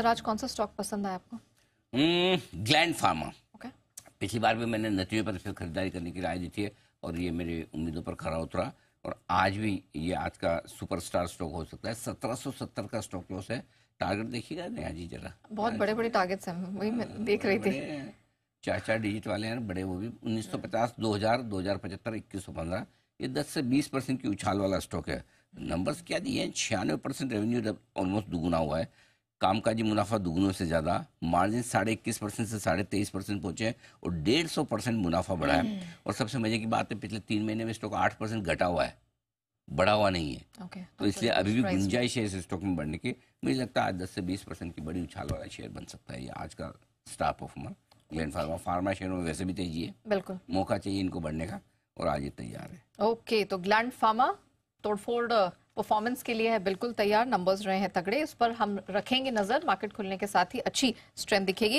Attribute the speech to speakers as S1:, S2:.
S1: Sir आज कौन सा स्टॉक पसंद आया आपको
S2: ग्लैंड फार्मा हम्म, पिछली बार भी मैंने नतीजों पर इसमें खरीदारी करने की राय दी थी और ये मेरे उम्मीदों पर खरा उतरा और आज भी ये आज का सुपरस्टार स्टॉक हो सकता है 1770 का स्टॉक लॉस है टारगेट देखिएगा नया जी जरा
S3: बहुत बड़े बड़े टारगेट्स हैं वही मैं हाँ, देख रही थी
S2: चार चार डिजिट वाले हैं बड़े वो भी 1950 2000 2075 ये दस से बीस परसेंट की उछाल वाला स्टॉक है नंबर्स क्या दिए हैं छियानवे परसेंट रेवेन्यू ऑलमोस्ट दुगुना हुआ है कामकाजी मुनाफा दुगुनों से ज़्यादा मार्जिन साढ़े इक्कीस परसेंट से साढ़े तेईस परसेंट पहुंचे हैं और डेढ़ सौ परसेंट मुनाफा बढ़ा है हम्म। और सबसे मजे की बात है पिछले तीन महीने में स्टॉक आठ परसेंट घटा हुआ है बढ़ा हुआ नहीं है
S4: okay, तो, तो इसलिए अभी भी गुंजाइश
S2: है इस स्टॉक में बढ़ने की मुझे लगता है आज दस से बीस परसेंट की बड़ी उछाल वाला शेयर बन सकता है ये आज का स्टार परफॉर्मर ग्लैंड फार्मा फार्मा शेयरों में वैसे भी तेजी है
S3: बिल्कुल मौका
S2: चाहिए इनको बढ़ने का और आज ये तैयार
S1: है ओके तो ग्लैंड फार्मा तोड़फोड़ परफॉर्मेंस के लिए है बिल्कुल तैयार नंबर्स रहे हैं तगड़े इस पर हम रखेंगे नजर मार्केट खुलने के साथ ही अच्छी स्ट्रेंथ दिखेगी